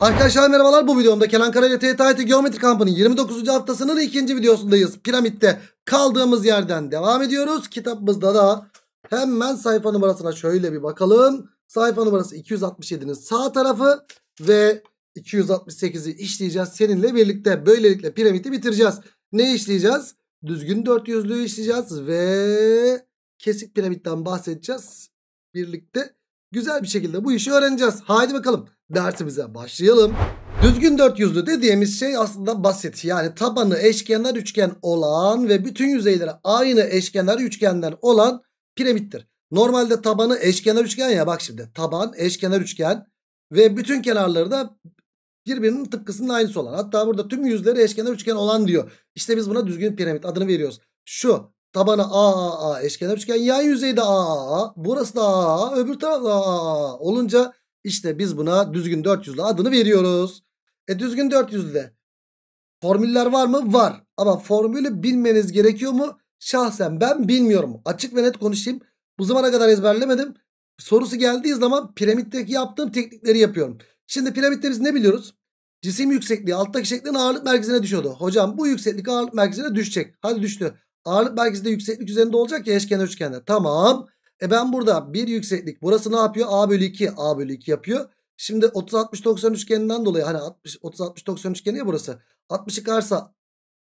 Arkadaşlar merhabalar bu videomda Kenan Kara ile TTIT Geometry Kampı'nın 29. haftasının ikinci videosundayız. Piramitte kaldığımız yerden devam ediyoruz. Kitabımızda da hemen sayfa numarasına şöyle bir bakalım. Sayfa numarası 267'nin sağ tarafı ve 268'i işleyeceğiz seninle birlikte. Böylelikle piramidi bitireceğiz. Ne işleyeceğiz? Düzgün dörtyüzlüğü işleyeceğiz ve kesik piramitten bahsedeceğiz birlikte güzel bir şekilde bu işi öğreneceğiz. Haydi bakalım dersimize başlayalım. Düzgün dört yüzlü dediğimiz şey aslında basit. Yani tabanı eşkenar üçgen olan ve bütün yüzeyleri aynı eşkenar üçgenden olan piramittir. Normalde tabanı eşkenar üçgen ya bak şimdi taban eşkenar üçgen ve bütün kenarları da birbirinin tıpkısının aynısı olan. Hatta burada tüm yüzleri eşkenar üçgen olan diyor. İşte biz buna düzgün piramit adını veriyoruz. Şu Tabanı AAA eşkenar üçgen yan yüzeyde AAA. Burası da AAA öbür taraf da AAA olunca işte biz buna düzgün 400'lü adını veriyoruz. E düzgün 400'lü formüller var mı? Var. Ama formülü bilmeniz gerekiyor mu? Şahsen ben bilmiyorum. Açık ve net konuşayım. Bu zamana kadar ezberlemedim. Sorusu geldiği zaman piramitteki yaptığım teknikleri yapıyorum. Şimdi piramitte biz ne biliyoruz? Cisim yüksekliği alttaki şeklin ağırlık merkezine düşüyordu. Hocam bu yükseklik ağırlık merkezine düşecek. Hadi düştü. Ağırlık merkezi de yükseklik üzerinde olacak ya eşkenar üçgende. Tamam. E ben burada bir yükseklik. Burası ne yapıyor? A bölü 2. A bölü 2 yapıyor. Şimdi 30-60-90 üçgeninden dolayı hani 30-60-90 üçgeni ya burası. 60 çıkarsa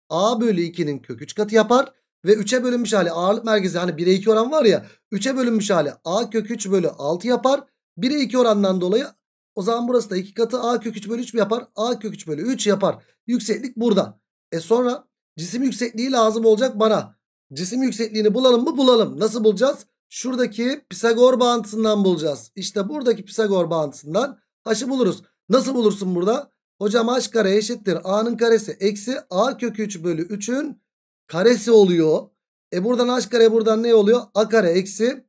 A bölü 2'nin kök 3 katı yapar. Ve 3'e bölünmüş hali ağırlık merkezi hani 1'e 2 oran var ya. 3'e bölünmüş hali A kök 3 bölü 6 yapar. 1'e 2 orandan dolayı o zaman burası da 2 katı A kök 3 bölü 3 mü yapar? A kök 3 bölü 3 yapar. Yükseklik burada. E sonra Cisim yüksekliği lazım olacak bana. Cisim yüksekliğini bulalım mı? Bulalım. Nasıl bulacağız? Şuradaki Pisagor bağıntısından bulacağız. İşte buradaki Pisagor bağıntısından h'ı buluruz. Nasıl bulursun burada? Hocam h kare eşittir. A'nın karesi eksi A kökü 3 bölü 3'ün karesi oluyor. E buradan h kare buradan ne oluyor? A kare eksi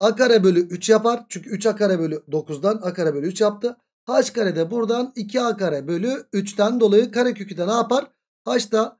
A kare bölü 3 yapar. Çünkü 3 A kare bölü 9'dan A kare bölü 3 yaptı. H kare de buradan 2 A kare bölü 3'ten dolayı kare kökü de ne yapar? H da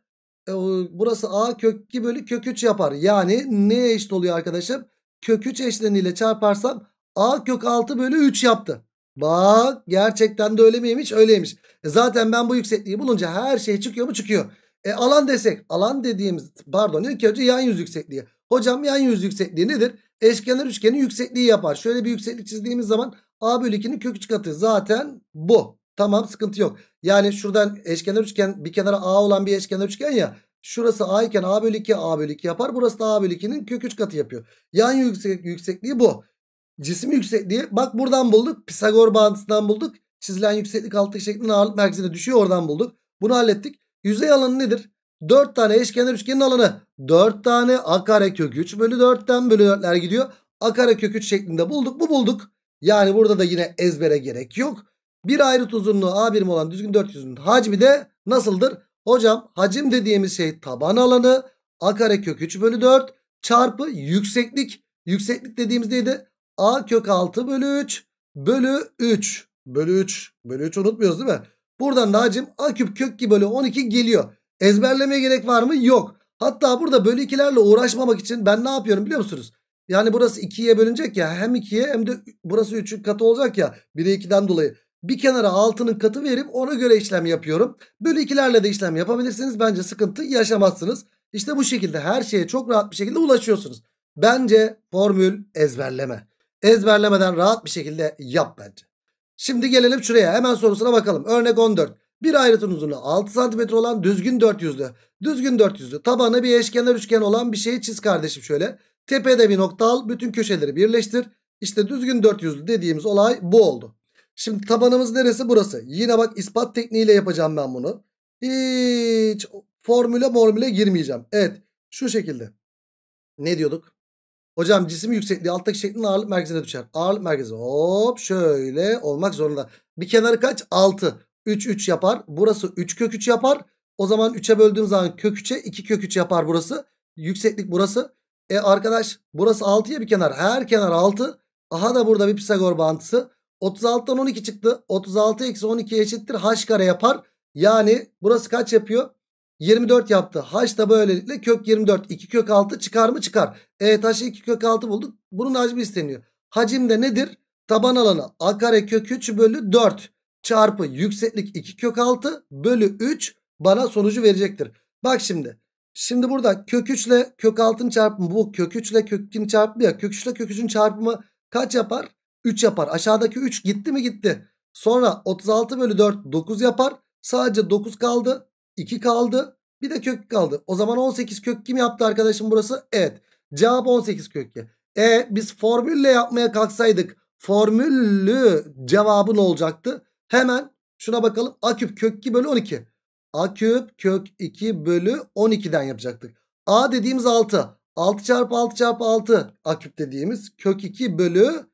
e, burası a kök 2 bölü kök 3 yapar. Yani neye eşit oluyor arkadaşım? Kök 3 eşleniyle çarparsam a kök 6 bölü 3 yaptı. Bak gerçekten de öyle miymiş? Öyleymiş. E, zaten ben bu yüksekliği bulunca her şey çıkıyor mu? Çıkıyor. E, alan desek alan dediğimiz pardon ilk önce yan yüz yüksekliği. Hocam yan yüz yüksekliği nedir? Eşkenar üçgenin yüksekliği yapar. Şöyle bir yükseklik çizdiğimiz zaman a bölü 2'nin kök 3 katı zaten bu. Tamam sıkıntı yok. Yani şuradan eşkenar üçgen bir kenara A olan bir eşkenar üçgen ya. Şurası A iken A bölü 2 A bölü 2 yapar. Burası da A bölü 2'nin kök 3 katı yapıyor. Yan yüksek, yüksekliği bu. Cisim yüksekliği bak buradan bulduk. Pisagor bağıntısından bulduk. Çizilen yükseklik altı şeklinin ağırlık merkezine düşüyor. Oradan bulduk. Bunu hallettik. Yüzey alanı nedir? 4 tane eşkenar üçgenin alanı. 4 tane A kare kök 3 bölü 4'ten bölü 4'ler gidiyor. A kare kök 3 şeklinde bulduk Bu bulduk. Yani burada da yine ezbere gerek yok. Bir ayrıt uzunluğu A birim olan düzgün dörtgüzün hacmi de nasıldır? Hocam hacim dediğimiz şey taban alanı A kare kök 3 bölü 4 çarpı yükseklik. Yükseklik dediğimiz neydi? A kök 6 bölü 3 bölü 3 bölü 3 bölü 3 unutmuyoruz değil mi? Buradan da hacim A küp kök 2 bölü 12 geliyor. Ezberlemeye gerek var mı? Yok. Hatta burada bölü 2'lerle uğraşmamak için ben ne yapıyorum biliyor musunuz? Yani burası 2'ye bölünecek ya hem 2'ye hem de burası 3'ün katı olacak ya 1'e 2'den dolayı bir kenara altının katı verip ona göre işlem yapıyorum. Bölü 2'lerle de işlem yapabilirsiniz. Bence sıkıntı yaşamazsınız. İşte bu şekilde her şeye çok rahat bir şekilde ulaşıyorsunuz. Bence formül ezberleme. Ezberlemeden rahat bir şekilde yap bence. Şimdi gelelim şuraya. Hemen sorusuna bakalım. Örnek 14. Bir ayrıtın uzunluğu 6 cm olan düzgün 400'lü. Düzgün 400'lü. Tabanı bir eşkenar üçgen olan bir şeyi çiz kardeşim şöyle. Tepede bir nokta al. Bütün köşeleri birleştir. İşte düzgün 400'lü dediğimiz olay bu oldu. Şimdi tabanımız neresi? Burası. Yine bak ispat tekniğiyle yapacağım ben bunu. Hiç formüle formüle girmeyeceğim. Evet. Şu şekilde. Ne diyorduk? Hocam cisim yüksekliği alttaki şeklin ağırlık merkezine düşer. Ağırlık merkezi hop şöyle olmak zorunda. Bir kenarı kaç? 6. 3 3 yapar. Burası 3 kök 3 yapar. O zaman 3'e böldüğüm zaman kök 3'e 2 kök 3 yapar burası. Yükseklik burası. E arkadaş burası 6'ya bir kenar. Her kenar 6. Aha da burada bir Pisagor bağıntısı. 36'dan 12 çıktı. 36 eksi 12 eşittir. H kare yapar. Yani burası kaç yapıyor? 24 yaptı. H da böylelikle kök 24. 2 kök 6 çıkar mı? Çıkar. Evet H'ı 2 kök 6 bulduk. Bunun hacmi isteniyor. Hacim de nedir? Taban alanı A kare kök 3 bölü 4 çarpı yükseklik 2 kök 6 bölü 3 bana sonucu verecektir. Bak şimdi. Şimdi burada kök 3 ile kök 6'nın çarpımı bu. Kök 3 ile kök 2'nin çarpımı ya. Kök 3 ile kök 3'ün çarpımı kaç yapar? 3 yapar. Aşağıdaki 3 gitti mi gitti. Sonra 36 bölü 4 9 yapar. Sadece 9 kaldı. 2 kaldı. Bir de kök kaldı. O zaman 18 kök kim yaptı arkadaşım burası? Evet. Cevap 18 kökü. E biz formülle yapmaya kalksaydık formüllü cevabın olacaktı? Hemen şuna bakalım. A küp kök 2 bölü 12. A küp kök 2 bölü 12'den yapacaktık. A dediğimiz 6. 6 çarpı 6 çarpı 6 A küp dediğimiz kök 2 bölü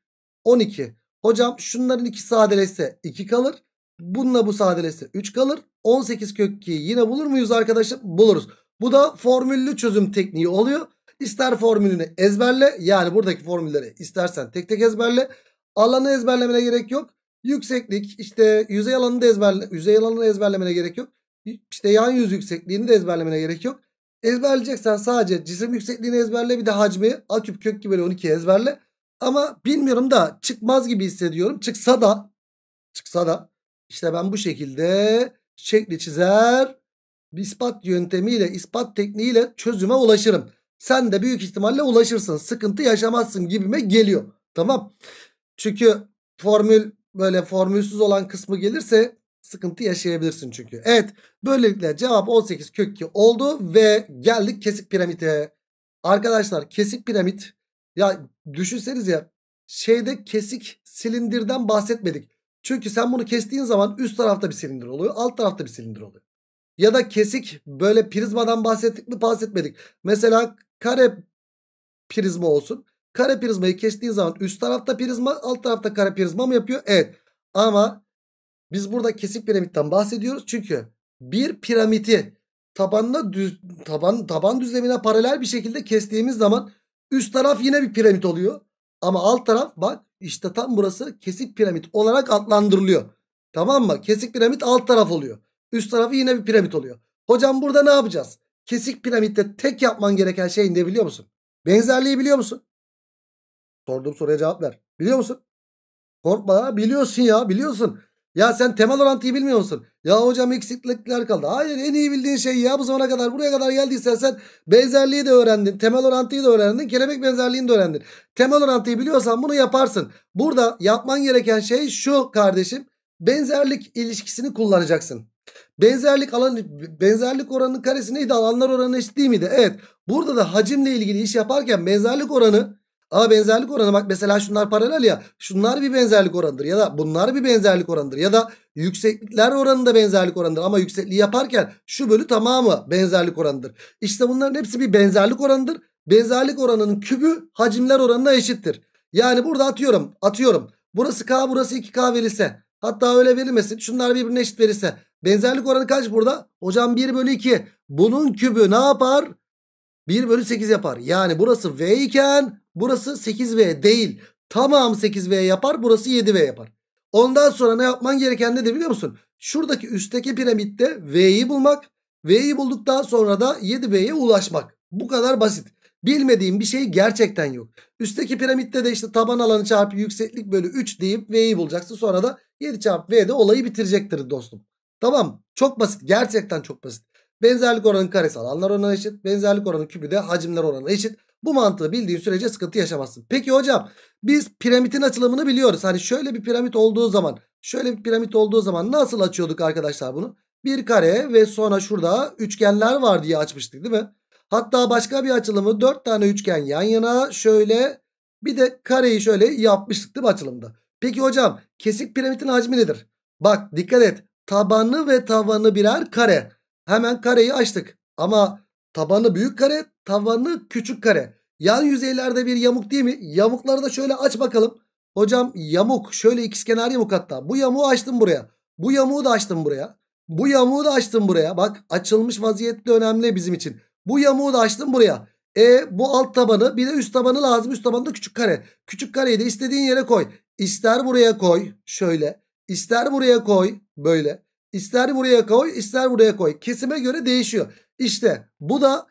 12. Hocam şunların ikisi sadeleşse 2 kalır. Bununla bu sadeleşse 3 kalır. 18 kök 2'yi yine bulur muyuz arkadaşım? Buluruz. Bu da formüllü çözüm tekniği oluyor. İster formülünü ezberle. Yani buradaki formülleri istersen tek tek ezberle. Alanı ezberlemene gerek yok. Yükseklik işte yüzey alanını da ezberle, yüzey alanını ezberlemene gerek yok. İşte yan yüz yüksekliğini de ezberlemene gerek yok. Ezberleyeceksen sadece cisim yüksekliğini ezberle bir de hacmi a küp kök gibi 12 ezberle. Ama bilmiyorum da çıkmaz gibi hissediyorum. Çıksa da çıksa da işte ben bu şekilde şekli çizer ispat yöntemiyle ispat tekniğiyle çözüme ulaşırım. Sen de büyük ihtimalle ulaşırsın. Sıkıntı yaşamazsın gibime geliyor. Tamam. Çünkü formül böyle formülsüz olan kısmı gelirse sıkıntı yaşayabilirsin çünkü. Evet böylelikle cevap 18 kök 2 oldu ve geldik kesik piramide. Arkadaşlar kesik piramit ya düşünseniz ya şeyde kesik silindirden bahsetmedik. Çünkü sen bunu kestiğin zaman üst tarafta bir silindir oluyor alt tarafta bir silindir oluyor. Ya da kesik böyle prizmadan bahsettik mi bahsetmedik. Mesela kare prizma olsun. Kare prizmayı kestiğin zaman üst tarafta prizma alt tarafta kare prizma mı yapıyor? Evet. Ama biz burada kesik piramitten bahsediyoruz. Çünkü bir piramidi tabanına düz, taban, taban düzlemine paralel bir şekilde kestiğimiz zaman Üst taraf yine bir piramit oluyor. Ama alt taraf bak işte tam burası kesik piramit olarak adlandırılıyor. Tamam mı? Kesik piramit alt taraf oluyor. Üst tarafı yine bir piramit oluyor. Hocam burada ne yapacağız? Kesik piramitte tek yapman gereken şey ne biliyor musun? Benzerliği biliyor musun? Sorduğum soruya cevap ver. Biliyor musun? Korkma biliyorsun ya biliyorsun. Ya sen temel orantıyı bilmiyor musun? Ya hocam eksiklikler kaldı. Hayır en iyi bildiğin şey ya bu zamana kadar buraya kadar geldiysen sen benzerliği de öğrendin. Temel orantıyı da öğrendin. Kelebek benzerliğini de öğrendin. Temel orantıyı biliyorsan bunu yaparsın. Burada yapman gereken şey şu kardeşim. Benzerlik ilişkisini kullanacaksın. Benzerlik alan benzerlik oranının karesi neydi? Alanlar oranı eşit değil miydi? Evet. Burada da hacimle ilgili iş yaparken benzerlik oranı A benzerlik oranı bak mesela şunlar paralel ya. Şunlar bir benzerlik oranıdır ya da bunlar bir benzerlik oranıdır ya da yükseklikler oranı da benzerlik oranıdır. Ama yüksekliği yaparken şu bölü tamamı benzerlik oranıdır. İşte bunların hepsi bir benzerlik oranıdır. Benzerlik oranının kübü hacimler oranına eşittir. Yani burada atıyorum atıyorum. Burası K burası 2K verirse, hatta öyle verilmesin şunlar birbirine eşit verirse, Benzerlik oranı kaç burada? Hocam 1 bölü 2. Bunun kübü ne yapar? 1 bölü 8 yapar. Yani burası V iken Burası 8V değil. Tamam 8V yapar. Burası 7V yapar. Ondan sonra ne yapman gereken ne de biliyor musun? Şuradaki üstteki piramitte V'yi bulmak. V'yi bulduktan sonra da 7V'ye ulaşmak. Bu kadar basit. Bilmediğim bir şey gerçekten yok. Üstteki piramitte de işte taban alanı çarpı yükseklik bölü 3 deyip V'yi bulacaksın. Sonra da 7 çarpı V'de olayı bitirecektir dostum. Tamam çok basit gerçekten çok basit. Benzerlik oranı karesi alanlar oranına eşit. Benzerlik oranı kübü de hacimler oranına eşit. Bu mantığı bildiğin sürece sıkıntı yaşamazsın. Peki hocam biz piramitin açılımını biliyoruz. Hani şöyle bir piramit olduğu zaman şöyle bir piramit olduğu zaman nasıl açıyorduk arkadaşlar bunu? Bir kare ve sonra şurada üçgenler var diye açmıştık değil mi? Hatta başka bir açılımı dört tane üçgen yan yana şöyle bir de kareyi şöyle yapmıştık değil mi açılımda? Peki hocam kesik piramitin hacmi nedir? Bak dikkat et tabanı ve tavanı birer kare. Hemen kareyi açtık ama tabanı büyük kare tavanı küçük kare. Yan yüzeylerde bir yamuk değil mi? Yamukları da şöyle aç bakalım. Hocam yamuk şöyle ikizkenar yamuk hatta. Bu yamuğu açtım buraya. Bu yamuğu da açtım buraya. Bu yamuğu da açtım buraya. Bak açılmış vaziyette önemli bizim için. Bu yamuğu da açtım buraya. E bu alt tabanı bir de üst tabanı lazım. Üst tabanı da küçük kare. Küçük kareyi de istediğin yere koy. İster buraya koy şöyle. İster buraya koy böyle. İster buraya koy ister buraya koy. Kesime göre değişiyor. İşte bu da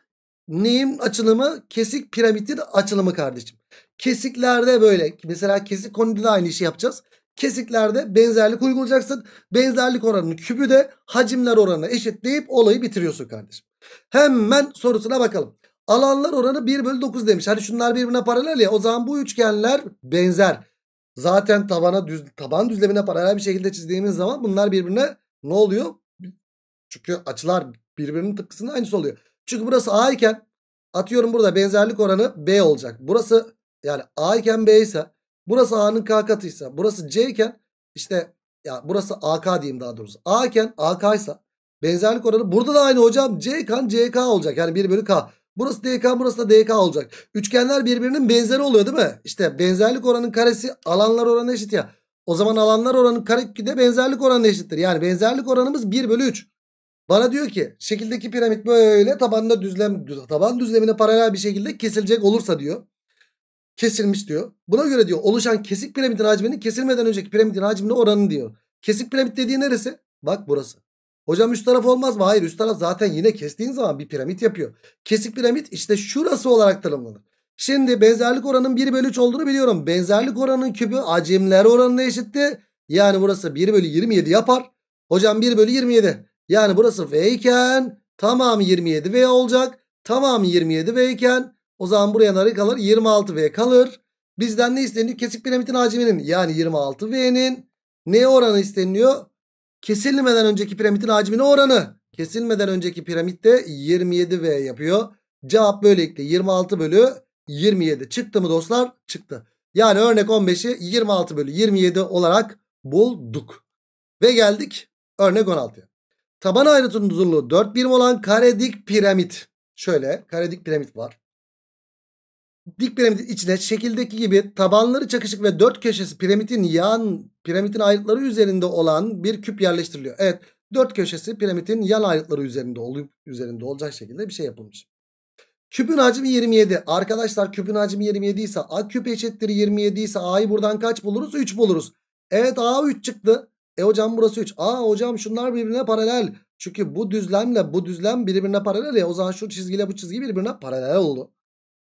Neyim açılımı? Kesik piramitin açılımı kardeşim. Kesiklerde böyle mesela kesik konuda da aynı işi yapacağız. Kesiklerde benzerlik uygulayacaksın. Benzerlik oranını kübü de hacimler oranına eşitleyip olayı bitiriyorsun kardeşim. Hemen sorusuna bakalım. Alanlar oranı 1 bölü 9 demiş. Hani şunlar birbirine paralel ya. O zaman bu üçgenler benzer. Zaten tabana düz, taban düzlemine paralel bir şekilde çizdiğimiz zaman bunlar birbirine ne oluyor? Çünkü açılar birbirinin tıpkısının aynısı oluyor. Çünkü burası A iken atıyorum burada benzerlik oranı B olacak. Burası yani A iken B ise burası A'nın K katıysa burası C iken işte ya burası AK diyeyim daha doğrusu. A iken AK ise benzerlik oranı burada da aynı hocam C iken CK olacak. Yani 1 bölü K. Burası DK burası da DK olacak. Üçgenler birbirinin benzeri oluyor değil mi? İşte benzerlik oranın karesi alanlar oranı eşit ya. O zaman alanlar oranın de benzerlik oranı eşittir. Yani benzerlik oranımız 1 bölü 3. Bana diyor ki şekildeki piramit böyle tabanına düzlem taban düzlemine paralel bir şekilde kesilecek olursa diyor. Kesilmiş diyor. Buna göre diyor oluşan kesik piramidin hacminin kesilmeden önceki piramidin hacmine oranı diyor. Kesik piramit dediği neresi? Bak burası. Hocam üst taraf olmaz mı? Hayır üst taraf zaten yine kestiğin zaman bir piramit yapıyor. Kesik piramit işte şurası olarak tanımlanır. Şimdi benzerlik oranının 1 bölü 3 olduğunu biliyorum. Benzerlik oranının küpü hacimler oranına eşitti. Yani burası 1 bölü 27 yapar. Hocam 1 bölü 27. Yani burası V iken tamamı 27V olacak. Tamamı 27V iken o zaman buraya ne kalır? 26V kalır. Bizden ne isteniyor? Kesik piramidin hacminin yani 26V'nin ne oranı isteniyor? Kesilmeden önceki piramidin hacmine oranı. Kesilmeden önceki piramitte 27V yapıyor. Cevap böylelikle 26 bölü 27 çıktı mı dostlar? Çıktı. Yani örnek 15'i 26 bölü 27 olarak bulduk. Ve geldik örnek 16'ya. Taban ayrıtının uzunluğu 4 birim olan kare dik piramit. Şöyle kare dik piramit var. Dik piramidin içine şekildeki gibi tabanları çakışık ve dört köşesi piramidin yan piramidin ayrıtları üzerinde olan bir küp yerleştiriliyor. Evet dört köşesi piramidin yan ayrıtları üzerinde olup üzerinde olacak şekilde bir şey yapılmış. Küpün hacmi 27. Arkadaşlar küpün hacmi 27 ise A küp eşittir 27 ise A'yı buradan kaç buluruz? 3 buluruz. Evet A 3 çıktı. E hocam burası 3. Aa hocam şunlar birbirine paralel. Çünkü bu düzlemle bu düzlem birbirine paralel ya. O zaman şu çizgiyle bu çizgi birbirine paralel oldu.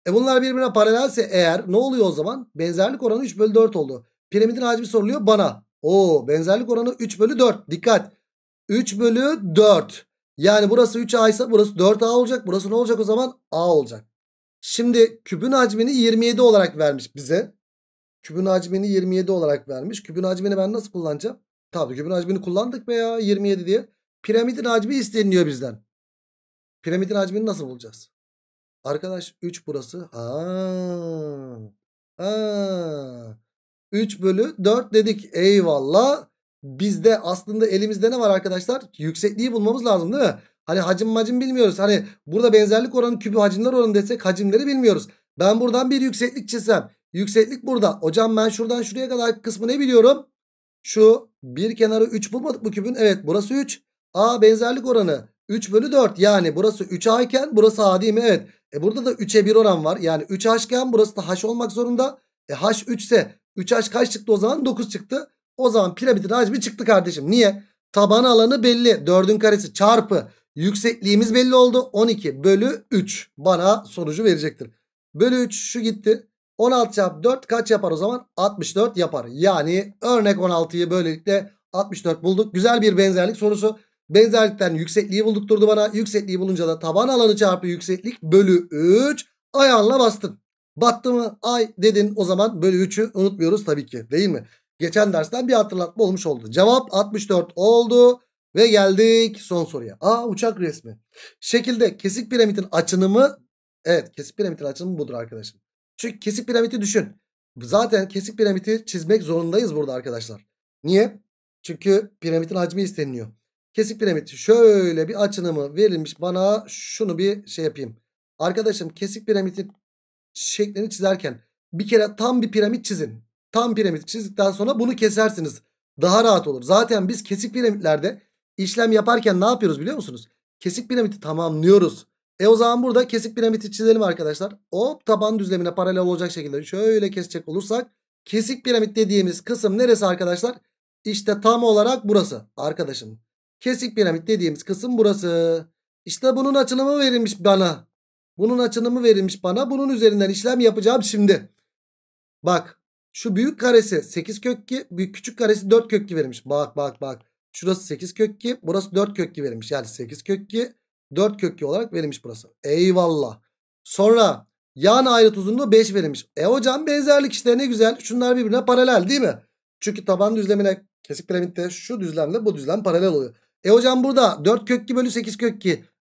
E bunlar birbirine paralelse eğer ne oluyor o zaman? Benzerlik oranı 3 bölü 4 oldu. Piramidin hacmi soruluyor bana. Oo benzerlik oranı 3 bölü 4. Dikkat. 3 bölü 4. Yani burası 3A ise burası 4A olacak. Burası ne olacak o zaman? A olacak. Şimdi küpün hacmini 27 olarak vermiş bize. Küpün hacmini 27 olarak vermiş. Küpün hacmini ben nasıl kullanacağım? Tabii kübün hacmini kullandık be ya 27 diye. Piramidin hacmi isteniliyor bizden. Piramidin hacmini nasıl bulacağız? Arkadaş 3 burası. Ha. Ha. 3 bölü 4 dedik. Eyvallah. Bizde aslında elimizde ne var arkadaşlar? Yüksekliği bulmamız lazım değil mi? Hani hacim macim bilmiyoruz. Hani burada benzerlik oranı kübü hacimler oranı desek hacimleri bilmiyoruz. Ben buradan bir yükseklik çizsem. Yükseklik burada. Hocam ben şuradan şuraya kadar kısmı ne biliyorum? Şu bir kenarı 3 bulmadık bu kübün? Evet burası 3. A benzerlik oranı 3 bölü 4. Yani burası 3A iken burası A değil mi? Evet. E burada da 3'e 1 oran var. Yani 3H burası da H olmak zorunda. E H 3 ise 3H kaç çıktı o zaman? 9 çıktı. O zaman piramidin hacmi çıktı kardeşim. Niye? Taban alanı belli. 4'ün karesi çarpı yüksekliğimiz belli oldu. 12 bölü 3 bana sonucu verecektir. Bölü 3 şu gitti. 16 çarpı 4 kaç yapar o zaman? 64 yapar. Yani örnek 16'yı böylelikle 64 bulduk. Güzel bir benzerlik sorusu. Benzerlikten yüksekliği bulduk durdu bana. Yüksekliği bulunca da taban alanı çarpı yükseklik bölü 3 ayağınla bastın. Battı mı ay dedin o zaman bölü 3'ü unutmuyoruz tabii ki değil mi? Geçen dersten bir hatırlatma olmuş oldu. Cevap 64 oldu ve geldik son soruya. Aa uçak resmi. Şekilde kesik piramidin açınımı evet kesik piramidin açınımı budur arkadaşım. Çünkü kesik piramidi düşün. Zaten kesik piramidi çizmek zorundayız burada arkadaşlar. Niye? Çünkü piramidin hacmi isteniliyor. Kesik piramit şöyle bir açınımı verilmiş bana şunu bir şey yapayım. Arkadaşım kesik piramidin şeklini çizerken bir kere tam bir piramit çizin. Tam piramit çizdikten sonra bunu kesersiniz. Daha rahat olur. Zaten biz kesik piramitlerde işlem yaparken ne yapıyoruz biliyor musunuz? Kesik piramidi tamamlıyoruz. E o zaman burada kesik piramidi çizelim arkadaşlar. Hop taban düzlemine paralel olacak şekilde şöyle kesecek olursak. Kesik piramit dediğimiz kısım neresi arkadaşlar? İşte tam olarak burası arkadaşım. Kesik piramit dediğimiz kısım burası. İşte bunun açılımı verilmiş bana. Bunun açılımı verilmiş bana. Bunun üzerinden işlem yapacağım şimdi. Bak şu büyük karesi 8 kök 2. Büyük küçük karesi 4 kök 2 verilmiş. Bak bak bak. Şurası 8 kök 2. Burası 4 kök 2 verilmiş. Yani 8 kök 2. 4 kökü olarak verilmiş burası. Eyvallah. Sonra yan ayrıt uzunluğu 5 verilmiş. E hocam benzerlik işte ne güzel. Şunlar birbirine paralel değil mi? Çünkü taban düzlemine kesik piramitte şu düzlemle bu düzlem paralel oluyor. E hocam burada 4 kök bölü 8 kök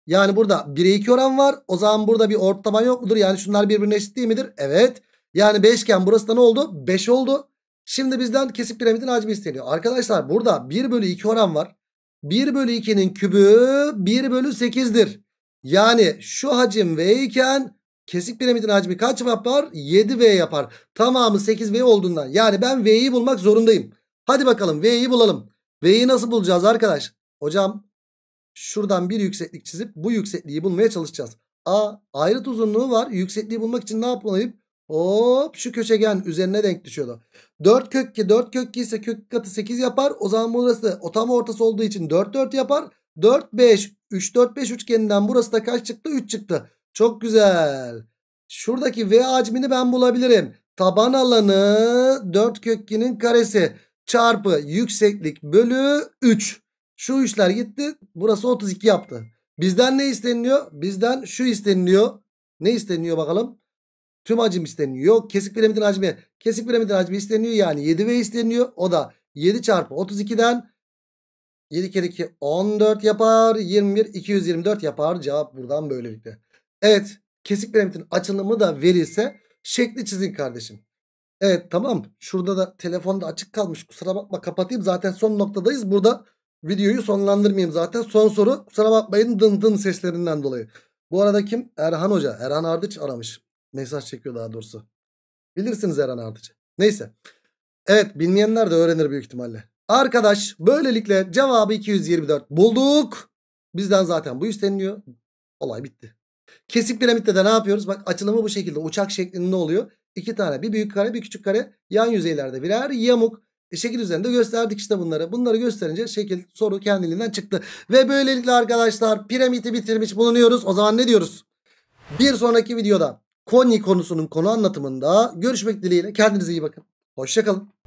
Yani burada 1'e 2 oran var. O zaman burada bir ort taban yok mudur? Yani şunlar birbirine eşit değil midir? Evet. Yani 5 iken burası da ne oldu? 5 oldu. Şimdi bizden kesik piramidin hacmi isteniyor. Arkadaşlar burada 1 bölü 2 oran var. 1 bölü 2'nin kübü 1 bölü 8'dir. Yani şu hacim V iken kesik piramidin hacmi kaç yapar? 7V yapar. Tamamı 8V olduğundan. Yani ben V'yi bulmak zorundayım. Hadi bakalım V'yi bulalım. V'yi nasıl bulacağız arkadaş? Hocam şuradan bir yükseklik çizip bu yüksekliği bulmaya çalışacağız. A ayrıt uzunluğu var. Yüksekliği bulmak için ne yapmalıyım? Hop şu köşegen üzerine denk düşüyordu. 4 kök 2 4 kök 2 ise kök katı 8 yapar. O zaman burası otam ortası olduğu için 4 4 yapar. 4 5 3 4 5 üçgeninden burası da kaç çıktı? 3 çıktı. Çok güzel. Şuradaki V hacmini ben bulabilirim. Taban alanı 4 kök 2'nin karesi çarpı yükseklik bölü 3. Şu işler gitti. Burası 32 yaptı. Bizden ne isteniliyor? Bizden şu isteniliyor. Ne isteniliyor bakalım? Tüm hacim isteniyor. Yok kesik piramidin hacmi. Kesik piramidin hacmi isteniyor yani 7 ve isteniyor. O da 7 çarpı 32'den 7 kere 2 14 yapar. 21 224 yapar. Cevap buradan böylelikle. Evet kesik piramidin açılımı da verilse şekli çizin kardeşim. Evet tamam şurada da telefonda açık kalmış kusura bakma kapatayım zaten son noktadayız. Burada videoyu sonlandırmayayım zaten son soru kusura bakmayın dın dın seslerinden dolayı. Bu arada kim? Erhan Hoca. Erhan Ardıç aramış. Mesaj çekiyor daha doğrusu. Bilirsiniz Eren Artıcı. Neyse. Evet bilmeyenler de öğrenir büyük ihtimalle. Arkadaş böylelikle cevabı 224 bulduk. Bizden zaten bu isteniliyor. Olay bitti. Kesik piramitte de ne yapıyoruz? Bak açılımı bu şekilde uçak şeklinde oluyor. İki tane bir büyük kare bir küçük kare yan yüzeylerde birer yamuk. E, şekil üzerinde gösterdik işte bunları. Bunları gösterince şekil soru kendiliğinden çıktı. Ve böylelikle arkadaşlar piramidi bitirmiş bulunuyoruz. O zaman ne diyoruz? Bir sonraki videoda Koni konusunun konu anlatımında görüşmek dileğiyle. Kendinize iyi bakın. Hoşçakalın.